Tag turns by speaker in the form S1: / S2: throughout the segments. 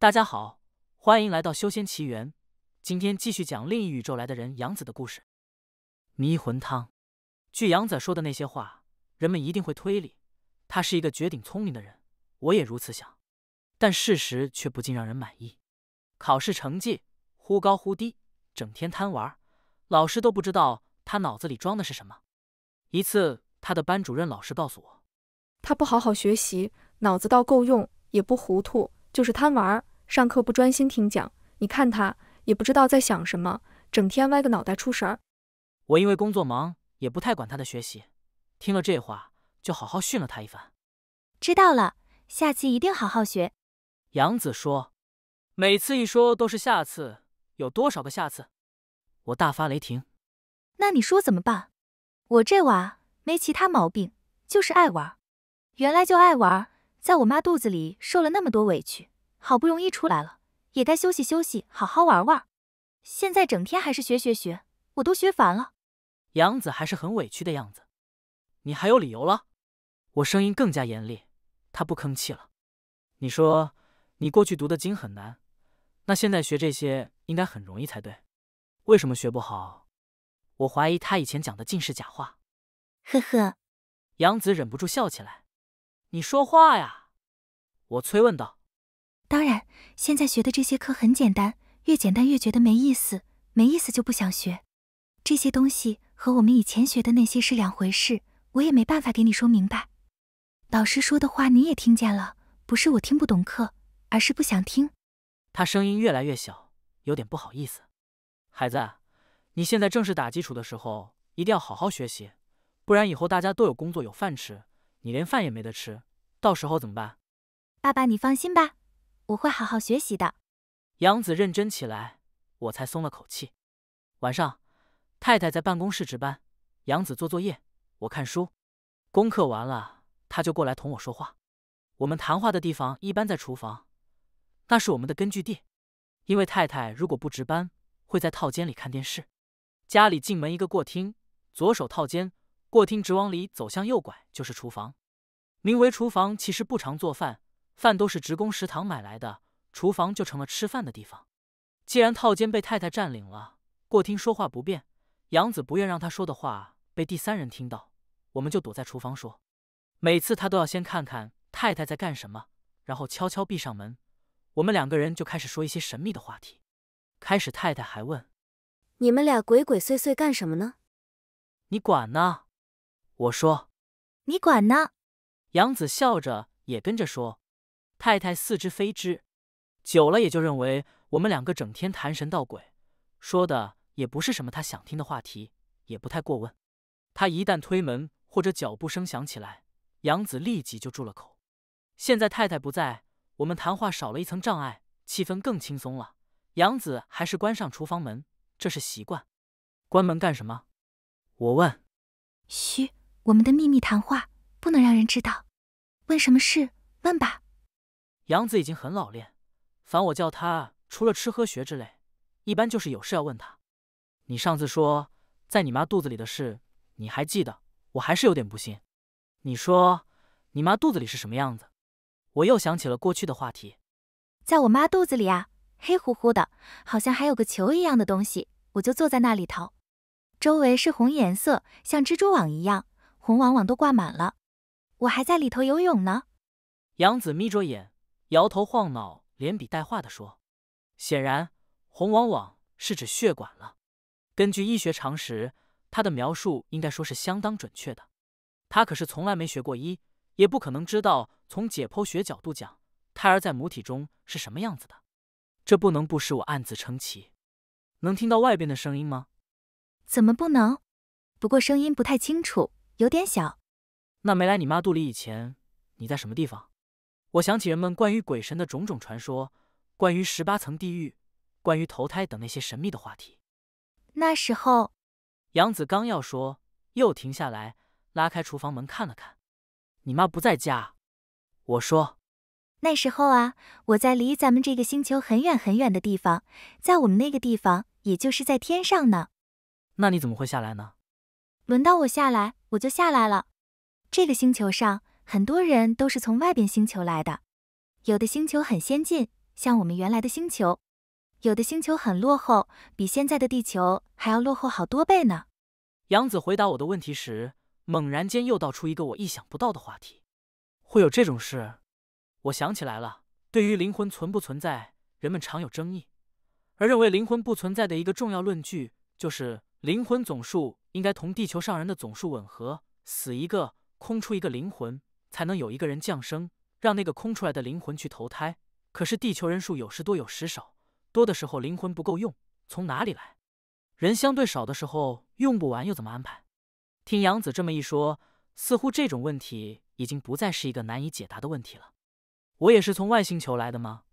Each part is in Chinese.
S1: 大家好，欢迎来到修仙奇缘。今天继续讲另一宇宙来的人杨子的故事。迷魂汤，据杨子说的那些话，人们一定会推理，他是一个绝顶聪明的人，我也如此想。但事实却不尽让人满意。考试成绩忽高忽低，整天贪玩，老师都不知道他脑子里装的是什么。一次，他的班主任老师告诉我，
S2: 他不好好学习，脑子倒够用，也不糊涂，就是贪玩。上课不专心听讲，你看他也不知道在想什么，整天歪个脑袋出神儿。
S1: 我因为工作忙，也不太管他的学习。听了这话，就好好训了他一番。
S2: 知道了，下次一定好好学。
S1: 杨子说：“每次一说都是下次，有多少个下次？”我大发雷
S2: 霆。那你说怎么办？我这娃没其他毛病，就是爱玩。原来就爱玩，在我妈肚子里受了那么多委屈。好不容易出来了，也该休息休息，好好玩玩。现在整天还是学学学，我都学烦了。
S1: 杨子还是很委屈的样子。你还有理由了？我声音更加严厉。他不吭气了。你说你过去读的经很难，那现在学这些应该很容易才对。为什么学不好？我怀疑他以前讲的尽是假话。呵呵，杨子忍不住
S2: 笑起来。你说话
S1: 呀！我催问道。
S2: 当然，现在学的这些课很简单，越简单越觉得没意思，没意思就不想学。这些东西和我们以前学的那些是两回事，我也没办法给你说明白。老师说的话你也听见了，不是我听不懂课，而是不想听。他声音越
S1: 来越小，有点不好意思。孩子，你现在正是打基础的时候，一定要好好学习，不然以后大家都有工作有饭吃，你连饭也没得吃，到时候怎么办？
S2: 爸爸，你放心吧。我会好好学习的，
S1: 杨子认真起来，我才松了口气。晚上，太太在办公室值班，杨子做作业，我看书。功课完了，他就过来同我说话。我们谈话的地方一般在厨房，那是我们的根据地。因为太太如果不值班，会在套间里看电视。家里进门一个过厅，左手套间，过厅直往里走向右拐就是厨房。名为厨房，其实不常做饭。饭都是职工食堂买来的，厨房就成了吃饭的地方。既然套间被太太占领了，过厅说话不便，杨子不愿让他说的话被第三人听到，我们就躲在厨房说。每次他都要先看看太太在干什么，然后悄悄闭上门，我们两个人就开始说一些神秘的话题。开始太太还问：“
S2: 你们俩鬼鬼祟祟干什么呢？”“
S1: 你管呢？”我说。
S2: “你管呢？”
S1: 杨子笑着也跟着说。太太似知非知，久了也就认为我们两个整天谈神道鬼，说的也不是什么他想听的话题，也不太过问。他一旦推门或者脚步声响起来，杨子立即就住了口。现在太太不在，我们谈话少了一层障碍，气氛更轻松了。杨子还是关上厨房门，这是习惯。关门干什么？我问。嘘，我们的秘密谈话不能让
S2: 人知道。问什么事？问吧。
S1: 杨子已经很老练，烦我叫他除了吃喝学之类，一般就是有事要问他。你上次说在你妈肚子里的事，你还记得？我还是有点不信。你说你妈肚子里是什么样子？我又想起了过去的话题，
S2: 在我妈肚子里啊，黑乎乎的，好像还有个球一样的东西，我就坐在那里头，周围是红颜色，像蜘蛛网一样，红网网都挂满了，我还在里头游泳呢。
S1: 杨子眯着眼。摇头晃脑，连笔带画的说：“显然，红往往是指血管了。根据医学常识，他的描述应该说是相当准确的。他可是从来没学过医，也不可能知道从解剖学角度讲，胎儿在母体中是什么样子的。这不能不使我暗自称奇。能听到外边的声音吗？
S2: 怎么不能？不过声音不太清楚，有点小。
S1: 那没来你妈肚里以前，你在什么地方？”我想起人们关于鬼神的种种传说，关于十八层地狱，关于投胎等那些神秘的话题。
S2: 那时候，
S1: 杨子刚要说，又停下来，拉开厨房门看了看，你妈不在家。我说，
S2: 那时候啊，我在离咱们这个星球很远很远的地方，在我们那个地方，也就是在天上呢。
S1: 那你怎么会下来呢？
S2: 轮到我下来，我就下来了。这个星球上。很多人都是从外边星球来的，有的星球很先进，像我们原来的星球；有的星球很落后，比现在的地球还要落后好多倍呢。
S1: 杨子回答我的问题时，猛然间又道出一个我意想不到的话题：会有这种事？我想起来了，对于灵魂存不存在，人们常有争议，而认为灵魂不存在的一个重要论据就是灵魂总数应该同地球上人的总数吻合，死一个空出一个灵魂。才能有一个人降生，让那个空出来的灵魂去投胎。可是地球人数有时多有时少，多的时候灵魂不够用，从哪里来？人相对少的时候用不完又怎么安排？听杨子这么一说，似乎这种问题已经不再是一个难以解答的问题了。我也是从外星球来的吗？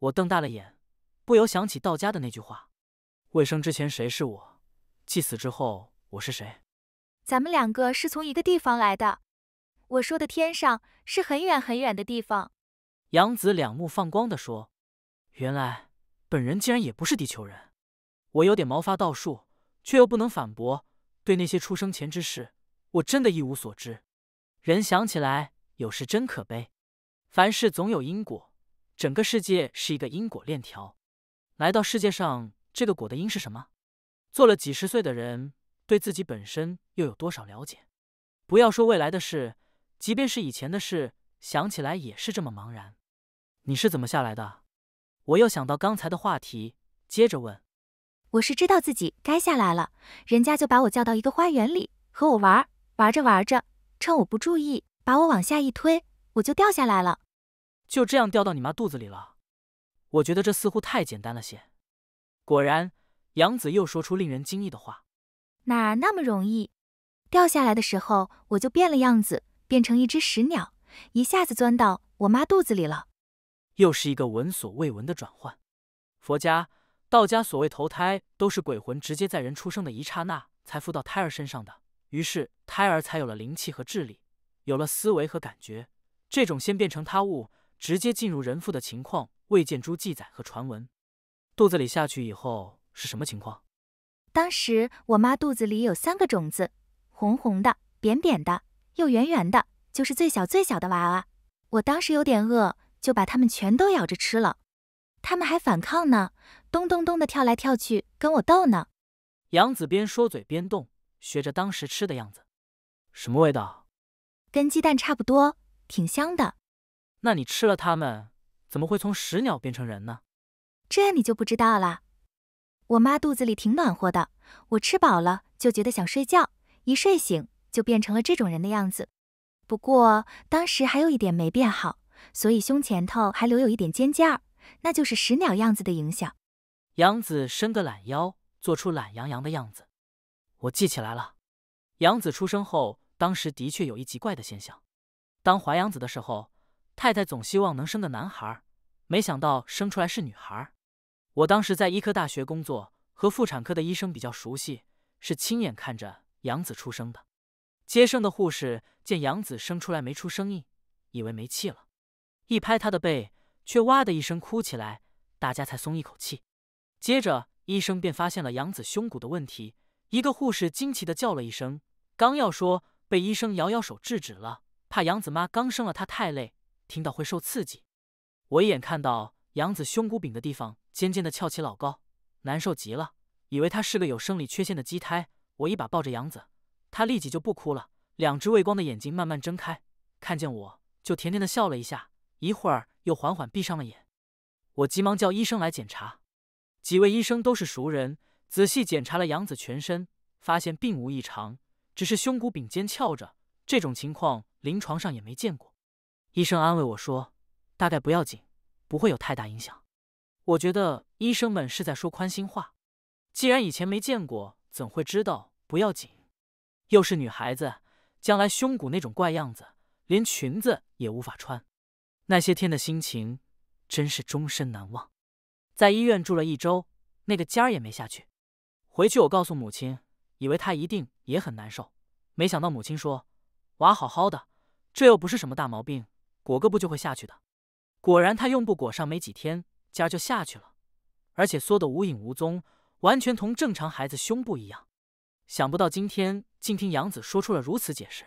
S1: 我瞪大了眼，不由想起道家的那句话：“未生之前谁是我？既死之后我是谁？”
S2: 咱们两个是从一个地方来的。我说的天上是很远很远的地方。
S1: 杨子两目放光的说：“原来本人竟然也不是地球人。”我有点毛发倒竖，却又不能反驳。对那些出生前之事，我真的一无所知。人想起来，有时真可悲。凡事总有因果，整个世界是一个因果链条。来到世界上，这个果的因是什么？做了几十岁的人，对自己本身又有多少了解？不要说未来的事。即便是以前的事，想起来也是这么茫然。你是怎么下来的？我又想到刚才的话题，接着问。
S2: 我是知道自己该下来了，人家就把我叫到一个花园里和我玩，玩着玩着，趁我不注意把我往下一推，我就掉下来了。
S1: 就这样掉到你妈肚子里了？我觉得这似乎太简单了些。果然，杨子又说出令人惊异的话：“
S2: 哪那么容易？掉下来的时候我就变了样子。”变成一只石鸟，一下子钻到我妈肚子里了。
S1: 又是一个闻所未闻的转换。佛家、道家所谓投胎，都是鬼魂直接在人出生的一刹那才附到胎儿身上的，于是胎儿才有了灵气和智力，有了思维和感觉。这种先变成他物，直接进入人腹的情况，未见诸记载和传闻。肚子里下去以后是什么情况？
S2: 当时我妈肚子里有三个种子，红红的，扁扁的。又圆圆的，就是最小最小的娃娃。我当时有点饿，就把它们全都咬着吃了。它们还反抗呢，咚咚咚的跳来跳去，跟我斗呢。
S1: 杨子边说嘴边动，学着当时吃的样子。什么味道？跟鸡蛋差
S2: 不多，挺香的。
S1: 那你吃了它们，怎么会从食鸟变成人
S2: 呢？这你就不知道了。我妈肚子里挺暖和的，我吃饱了就觉得想睡觉，一睡醒。就变成了这种人的样子，不过当时还有一点没变好，所以胸前头还留有一点尖尖儿，那就是食鸟样子的影响。
S1: 杨子伸个懒腰，做出懒洋洋的样子。我记起来了，杨子出生后，当时的确有一奇怪的现象。当怀杨子的时候，太太总希望能生个男孩，没想到生出来是女孩。我当时在医科大学工作，和妇产科的医生比较熟悉，是亲眼看着杨子出生的。接生的护士见杨子生出来没出声音，以为没气了，一拍他的背，却哇的一声哭起来，大家才松一口气。接着医生便发现了杨子胸骨的问题，一个护士惊奇的叫了一声，刚要说，被医生摇摇手制止了，怕杨子妈刚生了她太累，听到会受刺激。我一眼看到杨子胸骨柄的地方尖尖的翘起老高，难受极了，以为她是个有生理缺陷的畸胎。我一把抱着杨子。他立即就不哭了，两只未光的眼睛慢慢睁开，看见我就甜甜的笑了一下，一会儿又缓缓闭上了眼。我急忙叫医生来检查，几位医生都是熟人，仔细检查了杨子全身，发现并无异常，只是胸骨柄尖翘着。这种情况临床上也没见过。医生安慰我说：“大概不要紧，不会有太大影响。”我觉得医生们是在说宽心话，既然以前没见过，怎会知道不要紧？又是女孩子，将来胸骨那种怪样子，连裙子也无法穿。那些天的心情真是终身难忘。在医院住了一周，那个尖儿也没下去。回去我告诉母亲，以为她一定也很难受，没想到母亲说：“娃好好的，这又不是什么大毛病，裹个布就会下去的。”果然，她用布裹上没几天，尖儿就下去了，而且缩得无影无踪，完全同正常孩子胸部一样。想不到今天竟听杨子说出了如此解释。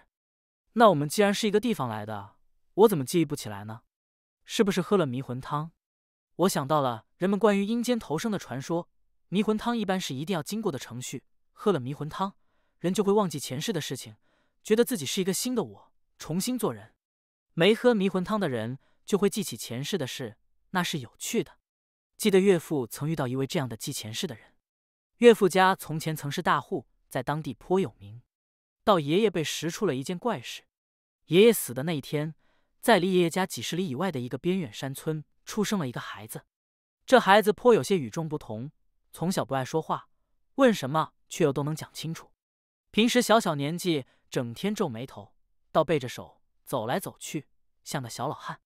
S1: 那我们既然是一个地方来的，我怎么记忆不起来呢？是不是喝了迷魂汤？我想到了人们关于阴间投生的传说，迷魂汤一般是一定要经过的程序。喝了迷魂汤，人就会忘记前世的事情，觉得自己是一个新的我，重新做人。没喝迷魂汤的人就会记起前世的事，那是有趣的。记得岳父曾遇到一位这样的记前世的人。岳父家从前曾是大户。在当地颇有名。到爷爷被识出了一件怪事：爷爷死的那一天，在离爷爷家几十里以外的一个边远山村，出生了一个孩子。这孩子颇有些与众不同，从小不爱说话，问什么却又都能讲清楚。平时小小年纪，整天皱眉头，倒背着手走来走去，像个小老汉。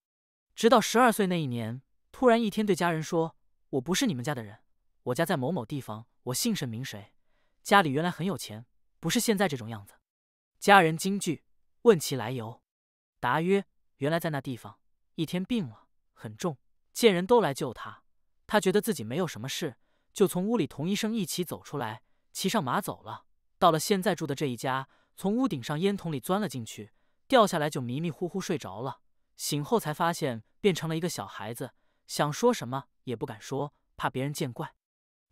S1: 直到十二岁那一年，突然一天对家人说：“我不是你们家的人，我家在某某地方，我姓甚名谁。”家里原来很有钱，不是现在这种样子。家人惊惧，问其来由，答曰：“原来在那地方，一天病了，很重，见人都来救他，他觉得自己没有什么事，就从屋里同医生一起走出来，骑上马走了，到了现在住的这一家，从屋顶上烟筒里钻了进去，掉下来就迷迷糊糊睡着了。醒后才发现变成了一个小孩子，想说什么也不敢说，怕别人见怪。”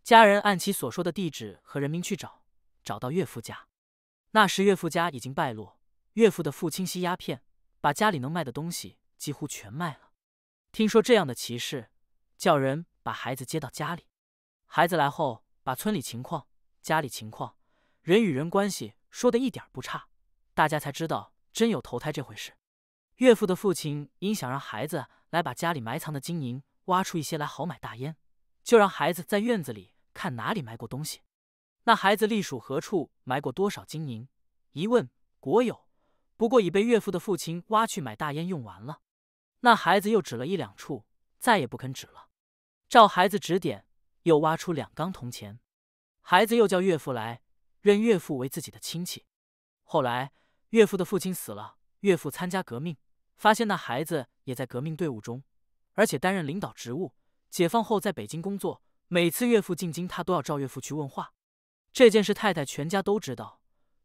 S1: 家人按其所说的地址和人名去找，找到岳父家。那时岳父家已经败落，岳父的父亲吸鸦片，把家里能卖的东西几乎全卖了。听说这样的奇事，叫人把孩子接到家里。孩子来后，把村里情况、家里情况、人与人关系说的一点不差，大家才知道真有投胎这回事。岳父的父亲因想让孩子来把家里埋藏的金银挖出一些来，好买大烟，就让孩子在院子里。看哪里埋过东西？那孩子隶属何处？埋过多少金银？一问国有，不过已被岳父的父亲挖去买大烟用完了。那孩子又指了一两处，再也不肯指了。照孩子指点，又挖出两缸铜钱。孩子又叫岳父来，认岳父为自己的亲戚。后来岳父的父亲死了，岳父参加革命，发现那孩子也在革命队伍中，而且担任领导职务。解放后，在北京工作。每次岳父进京，他都要召岳父去问话。这件事太太全家都知道。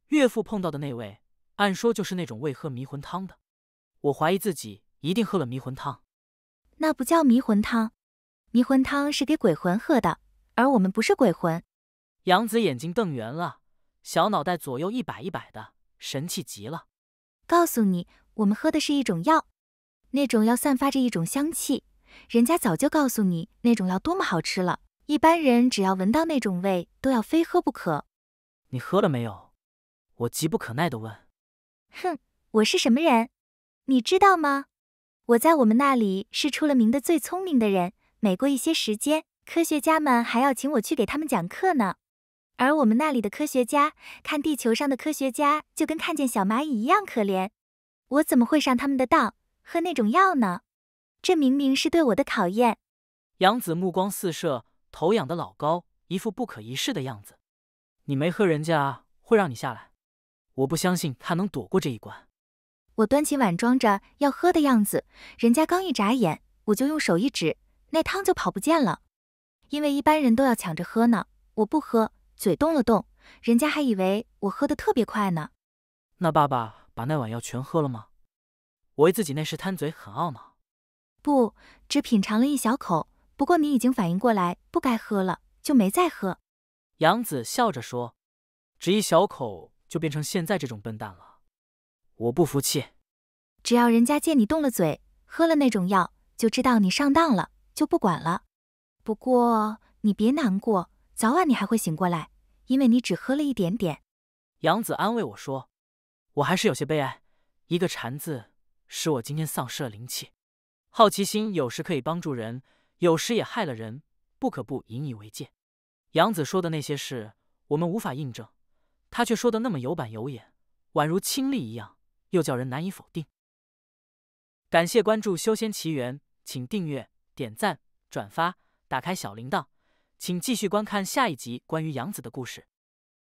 S1: 岳父碰到的那位，按说就是那种会喝迷魂汤的。我怀疑自己一定喝了迷魂汤。
S2: 那不叫迷魂汤，迷魂汤是给鬼魂喝的，而我们不是鬼魂。
S1: 杨子眼睛瞪圆了，小脑袋左右一摆一摆的，神气极了。
S2: 告诉你，我们喝的是一种药，那种药散发着一种香气。人家早就告诉你那种药多么好吃了。一般人只要闻到那种味，都要非喝不可。你
S1: 喝了没有？我急不可耐地问。
S2: 哼，我是什么人？你知道吗？我在我们那里是出了名的最聪明的人。每过一些时间，科学家们还要请我去给他们讲课呢。而我们那里的科学家，看地球上的科学家就跟看见小蚂蚁一样可怜。我怎么会上他们的当，喝那种药呢？这明明是对我的考验。
S1: 杨子目光四射。头仰的老高，一副不可一世的样子。你没喝人家会让你下来？我不相信他能躲过这一关。我
S2: 端起碗装着要喝的样子，人家刚一眨眼，我就用手一指，那汤就跑不见了。因为一般人都要抢着喝呢，我不喝，嘴动了动，人家还以为我喝得特别快呢。
S1: 那爸爸把那碗药全喝了吗？我为自己那时贪嘴很懊恼。
S2: 不，只品尝了一小口。不过你已经反应过来不该喝了，就没再喝。
S1: 杨子笑着说：“只一小口就变成现在这种笨蛋了，我不服气。
S2: 只要人家见你动了嘴，喝了那种药，就知道你上当了，就不管了。不过你别难过，早晚你还会醒过来，因为你只喝了一点点。”
S1: 杨子安慰我说：“我还是有些悲哀，一个馋字使我今天丧失了灵气。好奇心有时可以帮助人。”有时也害了人，不可不引以为戒。杨子说的那些事，我们无法印证，他却说的那么有板有眼，宛如亲历一样，又叫人难以否定。感谢关注《修仙奇缘》，请订阅、点赞、转发，打开小铃铛。请继续观看下一集关于杨子的故事。